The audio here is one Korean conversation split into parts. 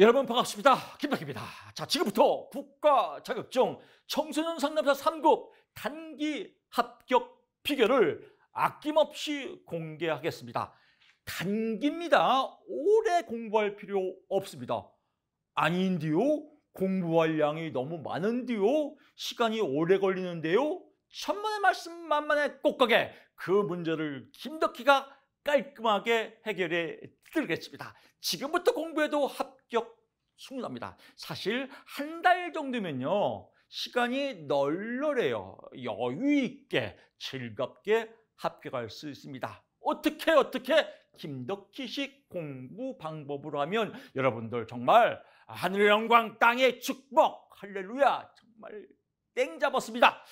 여러분 반갑습니다. 김덕입니다. 자, 지금부터 국가 자격증 청소년 상담사 3급 단기 합격 비결을 아낌없이 공개하겠습니다. 단기입니다. 오래 공부할 필요 없습니다. 아닌데요? 공부할 양이 너무 많은데요? 시간이 오래 걸리는데요? 천만의 말씀 만만의 꼭가게 그 문제를 김덕희가 깔끔하게 해결해 드리겠습니다. 지금부터 공부해도 합 합격 승인합니다. 사실 한 달 정도면요. 시간이 널널해요. 여유 있게 즐겁게 합격할 수 있습니다. 어떻게 어떻게 김덕희식 공부 방법으로 하면 여러분들 정말 하늘의 영광 땅의 축복 할렐루야 정말 땡 잡았습니다.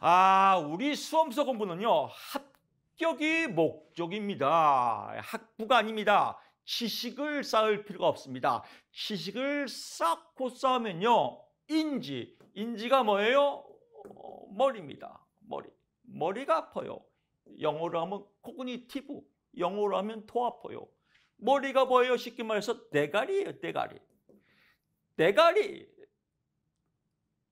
아 우리 수험서 공부는요 합격이 목적입니다. 학부가 아닙니다. 지식을 쌓을 필요가 없습니다. 지식을 쌓고 쌓으면요. 인지, 인지가 뭐예요? 어, 머리입니다. 머리. 머리가 아파요. 영어로 하면 코그니티브, 영어로 하면 토 아파요. 머리가 뭐예요? 쉽게 말해서 대가리예요, 대가리. 대가리.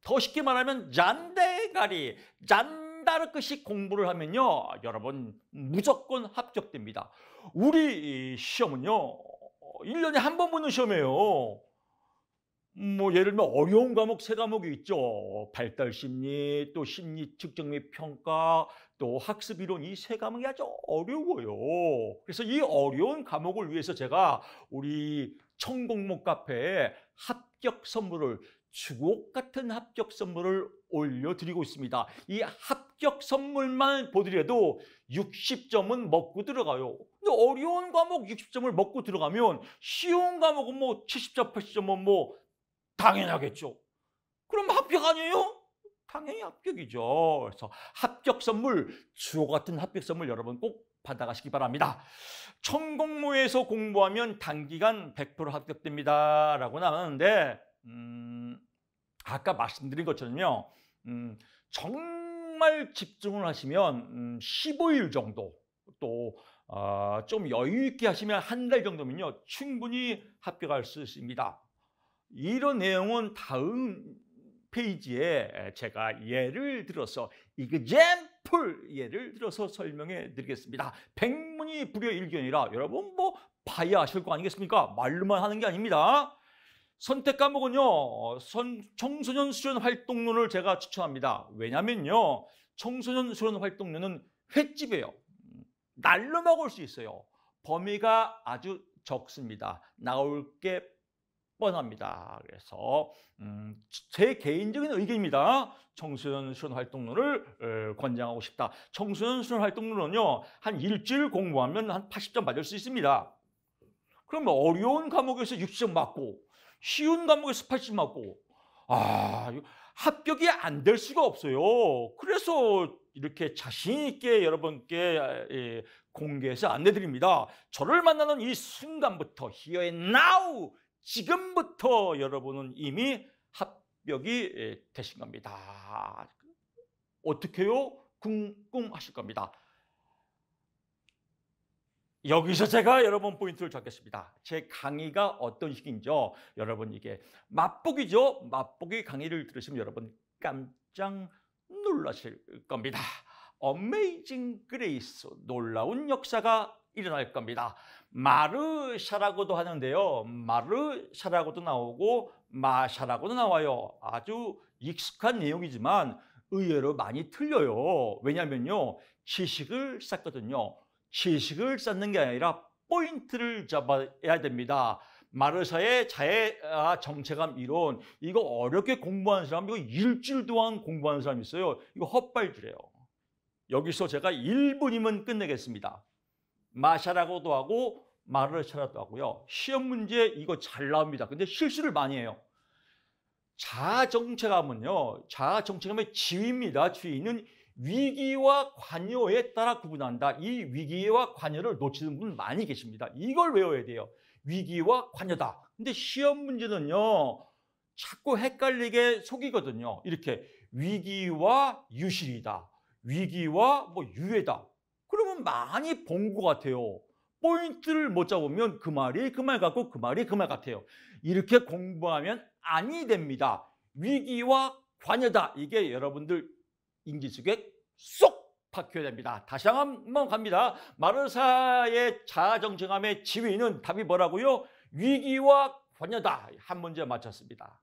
더 쉽게 말하면 잔대가리. 잔한 달을 끝씩 공부를 하면요. 여러분 무조건 합격됩니다. 우리 시험은요. 1년에 한 번 보는 시험이에요. 뭐 예를 들면 어려운 과목 세 과목이 있죠. 발달 심리, 또 심리 측정 및 평가, 또 학습 이론 이 세 과목이 아주 어려워요. 그래서 이 어려운 과목을 위해서 제가 우리 청공목 카페에 합 합격 선물을 주옥 같은 합격 선물을 올려드리고 있습니다. 이 합격 선물만 보더라도 60점은 먹고 들어가요. 근데 어려운 과목 60점을 먹고 들어가면 쉬운 과목은 뭐 70점, 80점은 뭐 당연하겠죠. 그럼 합격 아니에요? 당연히 합격이죠. 그래서 합격 선물, 주옥 같은 합격 선물 여러분 꼭 받아가시기 바랍니다. 천공모에서 공부하면 단기간 100% 합격됩니다. 라고 나왔는데, 음, 아까 말씀드린 것처럼요, 음, 정말 집중을 하시면 음, 15일 정도, 또, 어, 좀 여유 있게 하시면 한 달 정도면요, 충분히 합격할 수 있습니다. 이런 내용은 다음 페이지에 제가 예를 들어서 이그젠풀 예를 들어서 설명해 드리겠습니다. 백문이 불여일견이라 여러분 뭐 봐야 하실 거 아니겠습니까? 말로만 하는 게 아닙니다. 선택 과목은요. 어, 선, 청소년 수련 활동론을 제가 추천합니다. 왜냐면요. 청소년 수련 활동론은 횟집이에요. 음, 날로 먹을 수 있어요. 범위가 아주 적습니다. 나올 게 뻔합니다. 그래서 음, 제 개인적인 의견입니다. 청소년 수련 활동론을 권장하고 싶다. 청소년 수련 활동론은요. 한 일주일 공부하면 한 80점 받을 수 있습니다. 그러면 어려운 과목에서 60점 맞고 쉬운 과목에서 80점 맞고 아 합격이 안 될 수가 없어요. 그래서 이렇게 자신 있게 여러분께 아, 예, 공개해서 안내드립니다. 저를 만나는 이 순간부터 here and now 지금부터 여러분은 이미 합격이 예, 되신 겁니다. 어떻게요? 궁금하실 겁니다. 여기서 제가 여러분 포인트를 잡겠습니다. 제 강의가 어떤 식인지요? 여러분 이게 맛보기죠? 맛보기 강의를 들으시면 여러분 깜짝 놀라실 겁니다. 어메이징 그레이스 놀라운 역사가 일어날 겁니다. 마르샤라고도 하는데요. 마르샤라고도 나오고 마샤라고도 나와요. 아주 익숙한 내용이지만 의외로 많이 틀려요. 왜냐면요. 지식을 쌓거든요. 지식을 쌓는 게 아니라 포인트를 잡아야 됩니다. 마르샤의 자아 정체감 이론 이거 어렵게 공부하는 사람 이거 일주일 동안 공부하는 사람 있어요. 이거 헛발질이에요. 여기서 제가 1분이면 끝내겠습니다. 마샤라고도 하고 말을 찾았다고요. 시험 문제 이거 잘 나옵니다. 근데 실수를 많이 해요. 자아정체감은요. 자아정체감의 지위입니다. 지위는 위기와 관여에 따라 구분한다. 이 위기와 관여를 놓치는 분 많이 계십니다. 이걸 외워야 돼요. 위기와 관여다. 근데 시험 문제는요. 자꾸 헷갈리게 속이거든요. 이렇게 위기와 유실이다. 위기와 뭐 유해다. 그러면 많이 본 것 같아요. 포인트를 못 잡으면 그 말이 그 말 같고 그 말이 그 말 같아요. 이렇게 공부하면 아니 됩니다. 위기와 관여다. 이게 여러분들 인기 속에 쏙 박혀야 됩니다. 다시 한번 갑니다. 마르사의 자아정정함의 지위는 답이 뭐라고요? 위기와 관여다. 한 문제 맞췄습니다.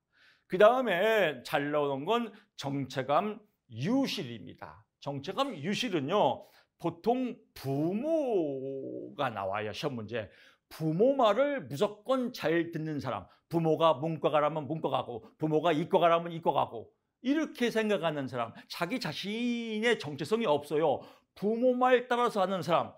그 다음에 잘 나오는 건 정체감 유실입니다. 정체감 유실은요. 보통 부모가 나와요, 시험 문제. 부모 말을 무조건 잘 듣는 사람. 부모가 문과 가라면 문과 가고, 부모가 이과 가라면 이과 가고. 이렇게 생각하는 사람. 자기 자신의 정체성이 없어요. 부모 말 따라서 하는 사람.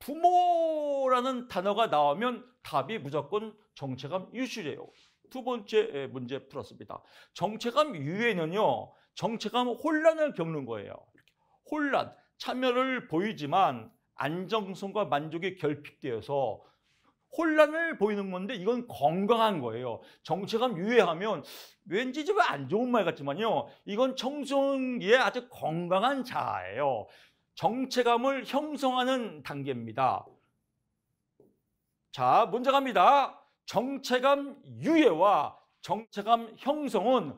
부모라는 단어가 나오면 답이 무조건 정체감 유실이에요. 두 번째 문제 풀었습니다. 정체감 유예는요, 정체감 혼란을 겪는 거예요. 혼란. 참여를 보이지만 안정성과 만족이 결핍되어서 혼란을 보이는 건데 이건 건강한 거예요. 정체감 유예하면 왠지 좀 안 좋은 말 같지만요. 이건 청소기에 아주 건강한 자예요 정체감을 형성하는 단계입니다. 자, 문제 갑니다. 정체감 유예와 정체감 형성은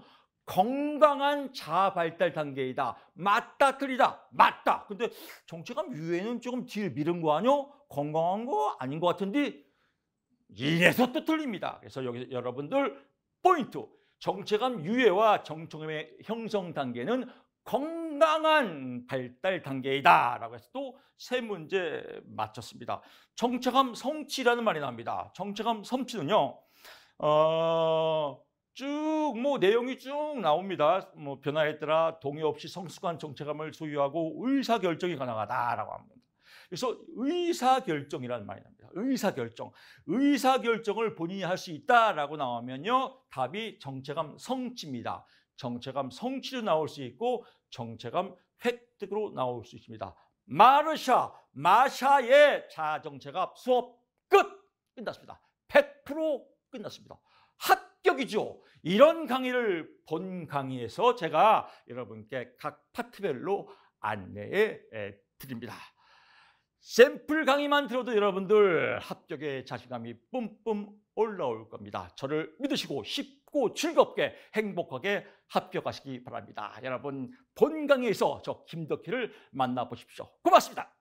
건강한 자아 발달 단계이다. 맞다 틀리다. 맞다. 근데 정체감 유예는 조금 뒤질미룬거 아니요? 건강한 거 아닌 것 같은데 이래서 또 틀립니다. 그래서 여기 서 여러분들 포인트. 정체감 유예와 정체감의 형성 단계는 건강한 발달 단계이다 라고 해서 또세 문제 맞췄습니다 정체감 성취라는 말이 나옵니다 정체감 성취는요 어, 쭉뭐 내용이 쭉 나옵니다. 뭐 변화에 따라 동의 없이 성숙한 정체감을 소유하고 의사결정이 가능하다라고 합니다. 그래서 의사결정이라는 말이 납니다. 의사결정. 의사결정을 본인이 할 수 있다라고 나오면요. 답이 정체감 성취입니다. 정체감 성취로 나올 수 있고 정체감 획득으로 나올 수 있습니다. 마르샤, 마샤의 자정체가 수업 끝! 끝났습니다. 100% 끝났습니다. 핫! 합격이죠. 이런 강의를 본 강의에서 제가 여러분께 각 파트별로 안내해 드립니다. 샘플 강의만 들어도 여러분들 합격의 자신감이 뿜뿜 올라올 겁니다. 저를 믿으시고 쉽고 즐겁게 행복하게 합격하시기 바랍니다. 여러분 본 강의에서 저 김덕희를 만나보십시오. 고맙습니다.